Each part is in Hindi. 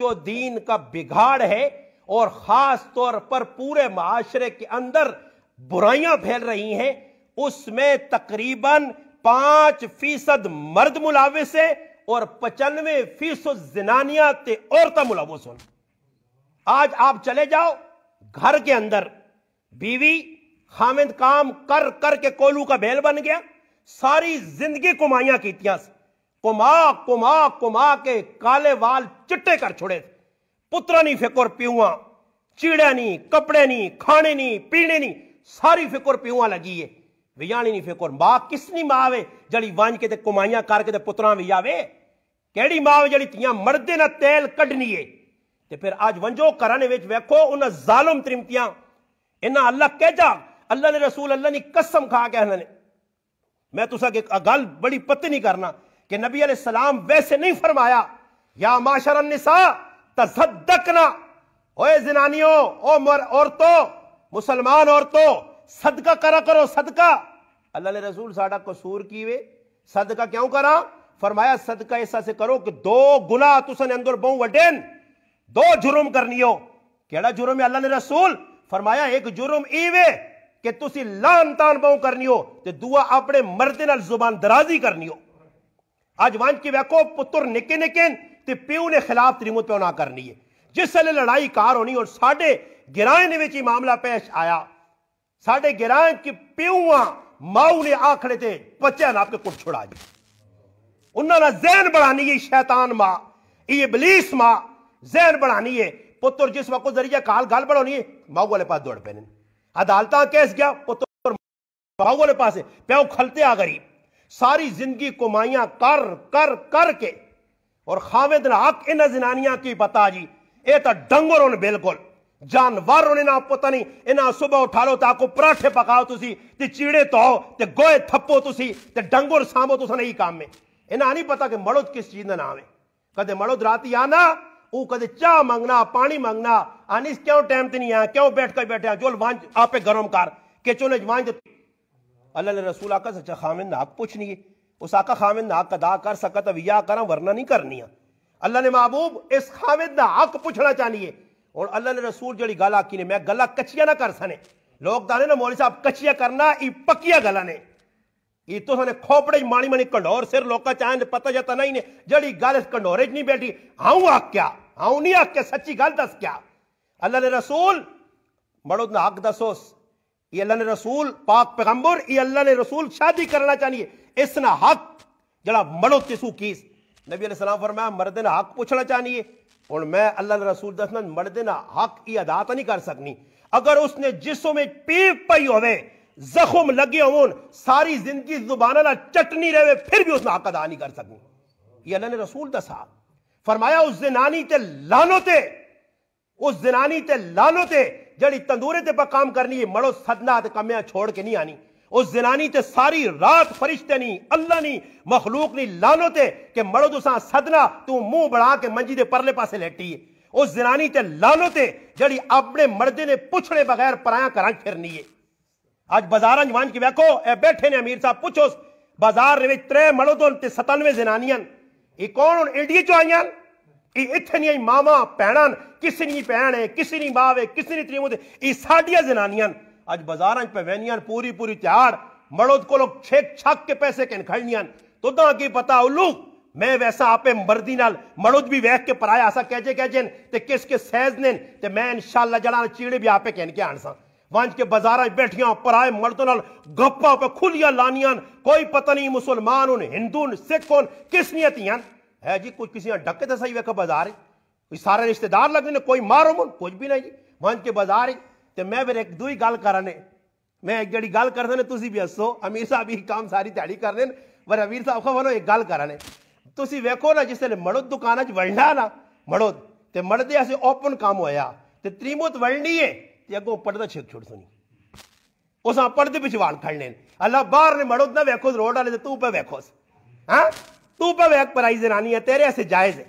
जो दीन का बिगाड़ है और खास तौर पर पूरे माशरे के अंदर बुराइयां फैल रही हैं उसमें तकरीबन पांच फीसद मर्द मुलाविस है और पचानवे फीसद जनानियां औरत मुलावस हो आज आप चले जाओ घर के अंदर बीवी हामिद काम कर कर के कोलू का बैल बन गया सारी जिंदगी कुमाइया की इतिहास कुमा कुमा कुमा के काले वाल चिट्टे कर छोड़े थे पुत्र नहीं फिकुर पीऊआ चीड़े नहीं कपड़े नहीं खाने नहीं पीने नहीं सारी फिकुर पीऊआ लगी है वियानी नहीं फिकुर मां किसनी मां वे जड़ी वाज के कुमाइया करके पुत्रां भी आवे केड़ी मां जड़ी तिया मरदे ना तेल कढ़नी है ते फिर आज वंजो कराने वेच वेखो उन जालम त्रिमतिया इन्हें अल्लाह कह जा अल्लाह ने रसूल अल्लाह ने कसम खा के मैं तुसा के गल बड़ी पत्नी करना कि नबी सलाम वैसे नहीं फरमाया या माशर ओए ओ मर औरतों मुसलमान औरतों सदका करा करो सदका अल्लाह ने रसूल साढ़ा कसूर की वे सदका क्यों करा फरमाया सदका ऐसा से करो कि दो गुना तुसन अंदर बहु वटेन दो जुर्म करनी हो केड़ा जुर्म है अल्लाह ने रसूल फरमाया एक जुर्म ईवे कि तुसी लान तान बहु हो तो दुआ अपने मर्दे जुबान दराजी करनी हो आज वंच की वेको पुत्र निके निके ते प्यो ने खिलाफ त्रिमुत प्यो ना करनी है जिस वे लड़ाई कार होनी और साढ़े ग्राएं मामला पेश आया साढ़े ग्राएं के आ माऊ ने आखड़े थे बच्चा नाप के कुट छुड़ा जी उन्होंने जहन बढ़ानी है शैतान मां ये बलीस मां जहन बढ़ानी है पुत्र जिस वक्त जरिए काल गल बढ़ानी है माऊ वाले पास दौड़ पे अदालत केस गया पुत्र माऊ वाले पास है प्यो खलते आ गरीब सारी जिंदगी कुमाइयां कर कर कर के और खावेद ने हक इन जनानियां की पता जी ये तो डंगर उन बिल्कुल जानवर उन्हें ना पता नहीं इन्हें सुबह उठा लो ताको पराठे पकाओ तुम ते चीड़े तो ते गोए थप्पो तुम तो डंगर सामो तुस नहीं काम है इन्हें नहीं पता कि मड़ुद किस चीज का नाम है कदे मड़ुद रात आना वह कद चाह मंगना पानी मंगना आनी क्यों टाइम तो नहीं आया क्यों बैठ कर बैठे जो वांझ आपे गर्म कार के चोले वांझ अल्लाह रसूल आका सच्चा खामिन नाक पूछनी है उस आका खामिन नाक अदा कर सकत अविया करा वरना नहीं करनी अल्लाह ने महबूब इस खामिद ना हक पुछना चाहिए और अल्लाह ने रसूल जड़ी गल आकी ने मैं गला कच्चिया ना कर सने लोग दाने ना मौली साहब कच्चिया करना ई पक्किया गला ने ये तो सने खोपड़े माणी मणी कंडोर सिर लोग चाहे पता जाता नहीं ने जड़ी गल इस कंडोरे नहीं बैठी हाउ आख क्या हाउ नहीं आख क्या सच्ची गल दस क्या अल्लाह ने रसूल मड़ो नाक दसोस ये अल्लाह ने रसूल पाक पैगंबर ये अल्लाह ने रसूल शादी करना चाहिए इसना हक जरा मड़ो तिसू कीस नबी सलाम फरमाया मर्द ने हक पूछना चाहिए और मैं अल्लाह ने रसूल दसना मर्द ने हक ये अदा तो नहीं कर सकनी अगर उसने जिसों में पीप पई होवे जख्म लगे हो सारी जिंदगी जुबाना ना चटनी रहे फिर भी उसने हक अदा नहीं कर सकनी ये अल्लाह ने रसूल दसा फरमाया उस जिनानी ते लानो ते उस जिनानी ते लानो ते जड़ी तंदूरे ते पर काम करनी है मड़ो सदना ਤੇ ਕਮਿਆਂ ਛੋੜ ਕੇ ਨਹੀਂ उस जनानी ते सारी रात फरिश्ते नहीं अल्लाह नहीं मखलूक नहीं लानो ते के मड़ो तुसा सदना तू मुंह बढ़ा के मंजी दे परले पासे लेटी है उस जनानी ते लानो ते जड़ी अपने मर्दे ने पुछड़े बगैर पराया करा फिरनी है आज बाजार जवान की वेखो ए बैठे ने अमीर साहब पुछो बाजार त्रे मड़ो तो सतानवे जनानियां कौन इंडिया चो आईया कि इतने ਨਹੀਂ ਆਈ किसी ਭੈਣਾਂ भैन है किसी ਹੈ ਕਿਸੇ ਨਹੀਂ किसी ਹੈ ਕਿਸੇ ਨਹੀਂ ਤਰੀਮੋ ਤੇ ਇਹ ਸਾਡੀਆਂ ਜ਼ਨਾਨੀਆਂ पूरी ਬਾਜ਼ਾਰਾਂ 'ਚ ਪਵੈਨੀਆਂ मड़ोद को लोग छेक छक के पैसे के खड़नियां तो की पता उल्लू मैं वैसा आपे मर्दी नाल मड़ोद भी वेख के पराया ऐसा कहजे कहजे ते किस किस सहज ने ते मैं इंशाल्लाह जड़ा चीड़े भी आपे कहन के आनसा वंज के बाजार बैठिया पराए मर्दों नाल गप्पा पे खुलिया लानियां कोई पता नहीं मुसलमान उन हिंदू सिख उन किस है जी कुछ किसी डके तो सही वेखो बाजार सारे रिश्तेदार लगे ने कोई मारो मुन कुछ भी नहीं जी मन के बाजार तो मैं फिर एक दो ही गल करा ने मैं एक जड़ी गल कर देने तुम भी हसो अमीर साहब ही काम सारी ध्याड़ी कर देने पर अमीर साहब खबर एक गल करा ने तुम वेखो ना जिस मड़ो दुकान वलना ना मड़ो तो मड़दे अस ओपन काम होया तो त्रीमुत वलनी है तो अगों पढ़दा छिक छुट सुनी उस पढ़ते पिछवाड़ खड़ने अल्लाह बाहर ने मड़ो ना वेखो रोड वाले तू पे वेखोस हाँ तू पे वैक पराइज रानी है तेरे ऐसे जायज है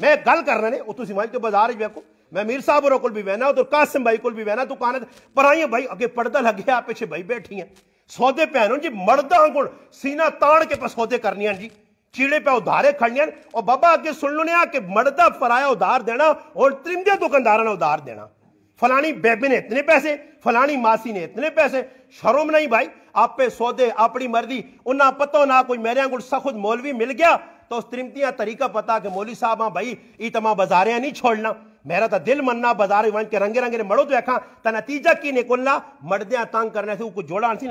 मैं गल करना ने उतु तो बाजार वेको मैं मीर साहब को भी बहना उधर कासिम भाई को भी बहना तू कान पराइया भाई अगे पर्दा लगे आप पिछे भाई बैठी हैं सौदे भैनों जी मरदा को सीना ताड़ के सौदे करनी जी चीड़े पे उधारे खड़निया और बाबा अगे सुन लो ने आके फराया उधार देना और त्रिमदे दुकानदारा ने उधार देना फलानी बेबी ने इतने पैसे फलानी मासी ने इतने पैसे शर्म नहीं भाई आपे सौदे अपनी मर्जी उन्हें पतो पता ना कोई मेरे अंगुल सखुद मौलवी मिल गया तो त्रिमतिया तरीका पता कि मौली साहब हाँ भाई ई तमा नहीं छोड़ना मेरा तो दिल मनना बाजार वन के रंगे रंगे मड़ो देखा तो नतीजा की निकलना मर्दियां तंग करने से कुछ जोड़ा सी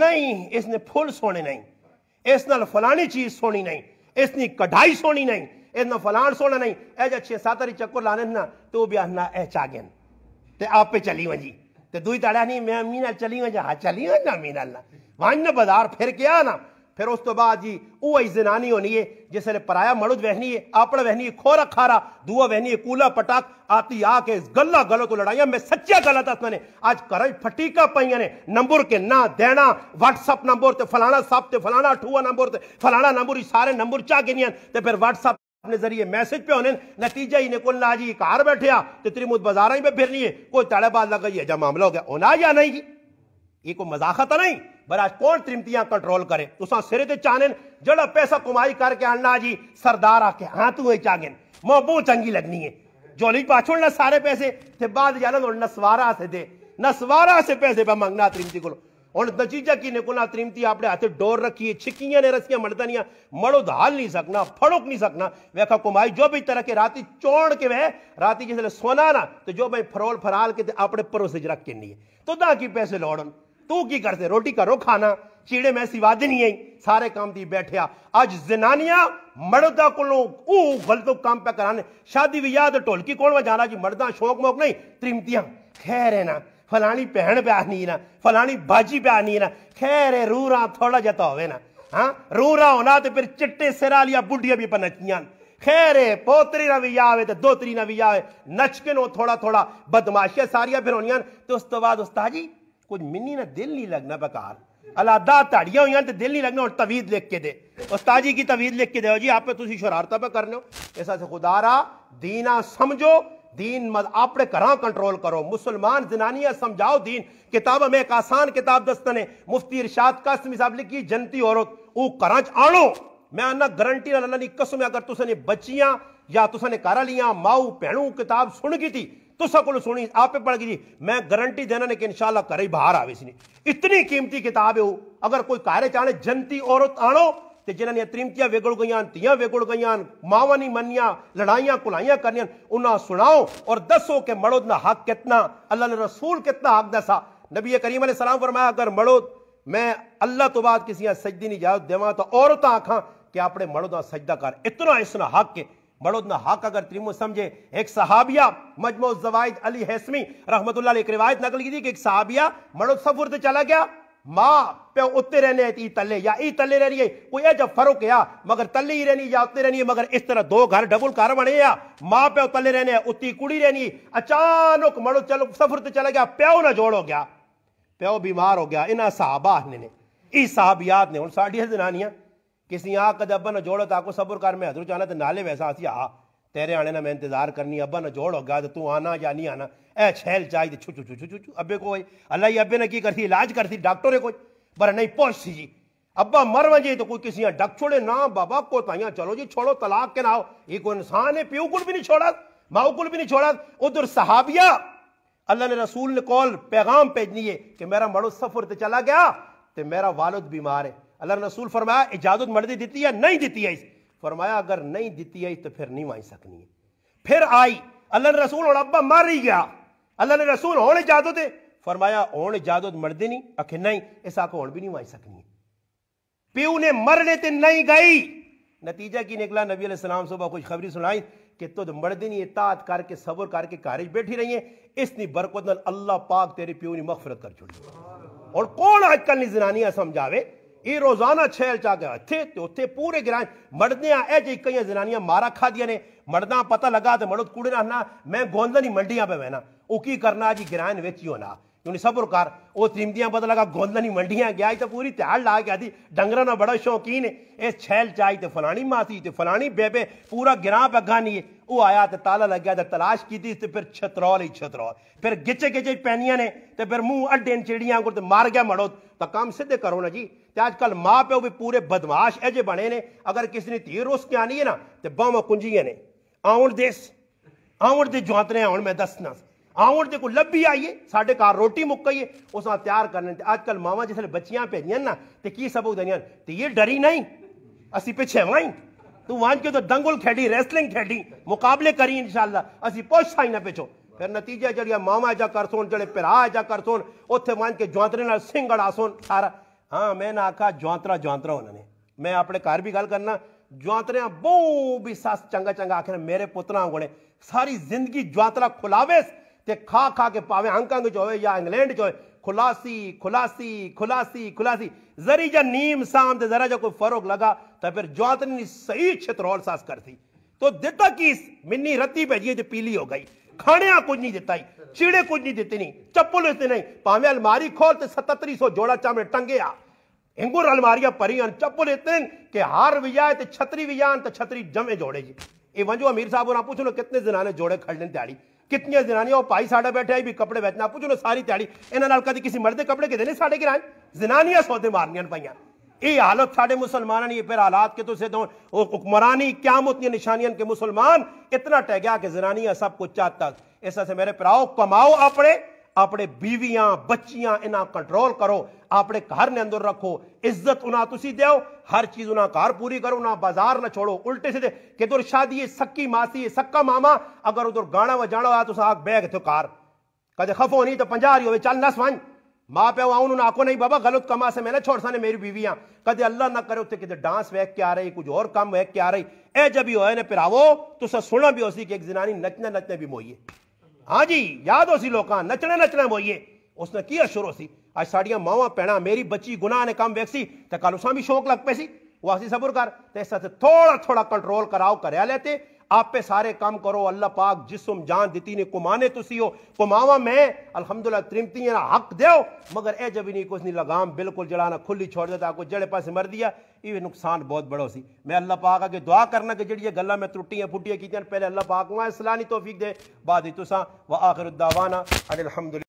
नहीं इसने फुल सोने नहीं इस न फलानी चीज सोनी नहीं इसनी कढ़ाई सोनी नहीं इस फलान सोना नहीं ए जे छे सात चक्कर लाने ना तो भी आना ए चागेन ते आपे चली वजी ते दूई नहीं मैं अम्मी ना चली वजा हाँ चली वजा अम्मी ना वञ बाजार फिर क्या ना फिर उस तो बाद जी उहा ई ज़नानी होनी है जिसने पराया मर्द वहनी है आपड़ वहनी है खोरा खारा दुआ वहनी है कूला पटाक आती आके गला गलो तो लड़ाइया मैं सच्चा गलत मैंने आज करज फटीका पाइया ने नंबर के ना देना व्हाट्सअप नंबर ते फलाना सब ते फलाना अठुआ नंबर ते फलाना नंबर सारे नंबर चाह गिनियन ते फिर व्हाट्सअप अपने जरिए मैसेज पे होने नतीजा ही निकल ना जी कार बैठे तो त्रिमुद बाजार फिर नहीं है कोई तड़ेबाज लग गई जब मामला हो गया होना या नहीं जी ये कोई मजाकत नहीं पर आज कौन त्रिमतियां कंट्रोल करे तुसा सिरे ते चाने जड़ा पैसा कमाई करके आना जी सरदार आके हां तू चागन चागे बो चंगी लगनी है जोली पाछोड़ ना सारे पैसे ते बाद जाना और तो सवारा से दे सवारा से पैसे पे मांगना त्रिमती को ਹੁਣ नतीजा की ਨਿਕਲਣਾ ਤ੍ਰਿਮਤੀ ਆਪਣੇ ਹੱਥੇ डोर ਰੱਖੀਏ ਛਿੱਕੀਆਂ ਨੇ ਰਸੀਆਂ ਮੜਦਾ ਨਹੀਂ मड़ो धाल तो नहीं सकना फड़ोक नहीं सकना वेखा कुमाई जो भी तरह के राती चौड़ के वह राती जिसले सोना ना तो जो भाई फरोल फराल के अपने परोसे रख के नहीं है तो दा की पैसे लौड़न तू की करते रोटी करो खाना चीड़े में मैं सिवा नहीं आई सारे काम दी बैठिया अज जनानिया मर्दा को गलत काम पे कराने शादी भी याद ढोलकी कौन में जाना जी मर्दा शौक मौक नहीं त्रिमतियां खैर है ना फलानी भैन प्या नहीं ना फलानी बाजी प्या नहीं ना खैर रूह थोड़ा जा तो हो हाँ रूह होना तो फिर चिट्टे सिर आलिया बुढ़िया भी नचियां खेरे पोतरी ना भी आवे तो दोतरी ना भी आवे नचके नो थोड़ा थोड़ा बदमाशिया सारिया फिर होनी तो उस तो बाद उसताद जी कुछ मिनी ना दिल नहीं लगना बेकार अलादा धाड़िया हुई तो दिल नहीं लगना और तवीद लिख के दे उसताद जी की तवीज लिख के दे जी आप शरारत पर करने हो इस खुदारा दीना समझो दीन मत आपने घर कंट्रोल करो मुसलमान जनानिया समझाओ दीन किताब में एक आसान किताब दस्तने मुफ्ती इरशाद कासमी साहब लिखी जनती औरत ऊ कराच आणो मैं आना गारंटी ना नी कसम अगर तुसने बच्चियां या तुसने घर लिया माऊ भेणू किताब सुन की थी तुसा को सुनी आप पढ़ गई मैं गारंटी देना ने कि घर ही बाहर आवे इतनी कीमती किताब है वो अगर कोई कार्य चाहे जनती औरत आनो ਤੇ ਜਿਨ੍ਹਾਂ ਨੇ ਤ੍ਰਿਮਤੀਆਂ ਵੇਗੜ ਗਈਆਂ ਧੀਆਂ ਵੇਗੜ ਗਈਆਂ ਮਾਵਾਂ ਨਹੀਂ ਮੰਨੀਆਂ ਲੜਾਈਆਂ ਕੁਲਾਈਆਂ ਕਰਨੀਆਂ ਉਹਨਾਂ ਸੁਣਾਓ ਔਰ ਦੱਸੋ ਕਿ ਮੜੋ ਦਾ ਹੱਕ ਕਿਤਨਾ ਅੱਲਾ ਨੇ ਰਸੂਲ ਕਿਤਨਾ नबी करीम सलाम फरमाया अगर मड़ो मैं अल्लाह तो बाद किसी सजदी नहीं इजाजत देव तो औरत आखा कि अपने मड़ो का सजदा कर इतना इसना हक है मड़ो ना हक अगर त्रिमो समझे एक सहाबिया मजमो जवायद अली हैसमी रहमत एक रिवायत नकल की थी कि एक सहाबिया मड़ो सफर से चला गया माँ पे उत्ते रहने ती तले या ई तले रहनी है कोई है जब फर्क है मगर तले ही रहनी या उत्ते रहनी है मगर इस तरह दो घर डबल घर बने या माँ पे तले रहने है उत्ती कुड़ी रहनी अचानक मड़ो चलो सफर तो चला गया प्यो ना जोड़ हो गया प्यो बीमार हो गया इन्हें साहबा ने ई याद ने हुन साढ़िया जनानियां किसी आ कद अब्बा ना जोड़ो ताको सबर कर मैं हजरत जाना ते नाले वैसा आसी आ तेरे आने ना मैं इंतजार करनी अब ना जोड़ होगा तो तू आना या नहीं आना ए छैल चाहिए छु छु छु छु छू छू अबे को अल्लाह अबे ने की करती इलाज करती डॉक्टर है कोई पर नहीं पहुंच जी अब्बा मर वजे तो कोई किसी डक छोड़े ना बाबा को ताइया तो चलो जी छोड़ो तलाक के ना हो ये कोई इंसान है प्यू कुल भी नहीं छोड़ा माओ कुल भी नहीं छोड़ा उधर सहाबिया अल्लाह ने रसूल ने कॉल पैगाम भेजनी है कि मेरा मड़ो सफर तो चला गया तो मेरा वालद बीमार है अल्लाह ने रसूल फरमाया इजाजत मर्जी देती है नहीं देती है इस फरमाया अगर नहीं दीती आई तो फिर नहीं आई सकनी है फिर आई अल्लाह ने रसूल और अब्बा मर ही गया अल्लाह ने रसूल होने जादो है फरमाया होने इजाजत मरदे नहीं आखे नहीं इस आखो हूँ भी नहीं आई सकनी है प्यू ने मरने ते नहीं गई नतीजा की निकला नबी सलाम सुबह कुछ खबरी सुनाई कि तुद नहीं इतात करके सबर करके कारज बैठी रही है इसनी बरकत अल्लाह पाक तेरे प्यू ने मफफरत कर छोड़ी और कौन आजकल जनानियां समझावे ਇਹ ਰੋਜ਼ਾਨਾ ਛੇਲ ਚਾ ਗਿਆ ਇੱਥੇ ਤੇ ਉੱਥੇ ਪੂਰੇ ਗ੍ਰਾਂ ਮਰਦਿਆਂ ਇਹ ਜਿਹੀ ਕਈਆਂ ਜ਼ਨਾਨੀਆਂ ਮਾਰਾ ਖਾਦੀਆਂ ਨੇ ਮਰਦਾਂ ਪਤਾ ਲਗਾ ਤੇ ਮਰਦ ਕੁੜੇ ਨਾ ਨਾ मैं गोंदन ही ਮੰਡੀਆਂ पे बहना वो की करना जी ਗ੍ਰਾਂ बेच ही होना क्योंकि सब कार वो त्रिमदियां पता लगा गोंदन ही मंडियां गया तो पूरी त्याल ला गया थी डंगर ना बड़ा शौकीन है ये छैल चाई तो फलानी मासी तो फलानी बेबे पूरा गिरा पगा नहीं वो आया तो ताला लग गया तो तलाश की थी तो फिर छतरौल ही छतरौल फिर गिचे गिचे पैनिया ने तो फिर मुंह अड्डे चिड़िया को मार गया मड़ो तो काम सीधे करो ना जी ते अजकल मां प्यो भी पूरे बदमाश अजे बने ने अगर किसी ने धीर रोस के आनी है ना तो बहुव कुंजिया ने आन देस आवन दे जुआत ने मैं दसना आवन देखो लभी आइए साढ़े घर रोटी मुकइए उस तैयार करने अजकल मावं जिस बच्चियां भेजियां ना तो की सबक देनिया तो ये डरी नहीं असी पिछे वहीं तू वन के तो दंगुल खेडी रैसलिंग खेडी मुकाबले करी इंशाला असी पुछ आई ना पिछो फिर नतीजा जड़िया मावा जा कर सुन जड़े भरा जा कर सोन उत्थे वन के जुआतरे सिंगड़ा सुन सारा हाँ मैं ना आखा ज्वांतरा ज्वांतरा उन्होंने मैं अपने घर भी गल करना ज्वांतरिया हाँ, बहुत भी सस चंगा चंगा आखिर मेरे पुत्रा होने सारी जिंदगी ज्वांतरा खुलावे ते खा खा के पावे हांगकांग च हो या इंग्लैंड च हो खुलासी खुलासी खुलासी खुलासी जरी जा नीम साम तो जरा जा कोई फरोक लगा तो फिर ज्वातरी सही छित्रोल सास करती तो दिता किस मिनी रत्ती भेजिए जो पीली हो गई ખાણે આ કુજ ની દેતાઈ ચીડે કુજ ની દેતે ની ચપ્પલ દેતે નહીં પાવે અલમારી ખોલતે 7700 જોડા ચામે ટંગયા હેંગો અલમારીયા પરિયા ચપ્પલ દેતે કે હર વિયાએ તે છત્રી વિયાન તો છત્રી જમે જોડે ઈ એ વંજો અમીર સાબ ઓરા પૂછલો કેટને જનાને જોડે ખળને તાળી કેટને જનાનિયા ઓ પાઈ સાડા બેઠયા ઈ કપડે વેચના પૂછોને સારી તાળી ઇના nal કદી કિસ મર્દે કપડે કે દેને સાડે ઘર જ જનાનિયા સોદે મારન ન પાયા ये हालत साढ़े मुसलमान ये फिर हालात के तो सिद्ध हुक्मरानी क्यामत ये निशानियन के मुसलमान इतना टह गया कि जनानियां सब कुछ तक ऐसा से मेरे पिराओ कमाओ अपने अपने बीवियां बच्चियां इन्हें कंट्रोल करो अपने घर ने अंदर रखो इज्जत उन्हें तुम दो हर चीज उन्हें घर पूरी करो ना बाजार ना छोड़ो उल्टे सीधे कि उधर शादी है सक्की मासी है सक्का मामा अगर उधर गाना वजाना हो तो आग बैग थो कार कदे खफो नहीं तो पंजा रही हो चल ना वन माँ पे आऊँ उन्होंने आखो नहीं बाबा गलत कमा से मैंने छोड़ साने मेरी बीवियां कदे अल्लाह ना करे उसे कि डांस वह के आ रही कुछ और काम वह के आ रही ए जब हो ने पिरावो तो सर सुना भी होसी कि एक जनानी नचने नचने भी मोइए हाँ जी याद होसी लोग नचने नचने मोइए उसने की शुरू सी आज साड़ियाँ मावा पहना मेरी बच्ची गुनाह ने काम सी तो कल उसा भी शौक लग पैसी वासी सबर कर ते थोड़ा थोड़ा कंट्रोल कराओ करा लेते आपे सारे काम करो अल्लाह पाक जिसम जान दी ने कुमाने तुसी हो कुमावा मैं अलहमदुल्ला त्रिमती ना हक दो मगर ए जब नहीं कुछ नहीं लगाम बिल्कुल जड़ा ना खुली छोड़ देता कुछ जड़े पास मर दिया ये नुकसान बहुत बड़ो सी मैं अल्लाह पाक अगर दुआ करना कि जड़ी गल में त्रुटियां फुटियां की पहले अल्लाह पाक वहाँ सलानी तोफीक दे बाद वह आखिर उद्दावाना अलहमदुल्ला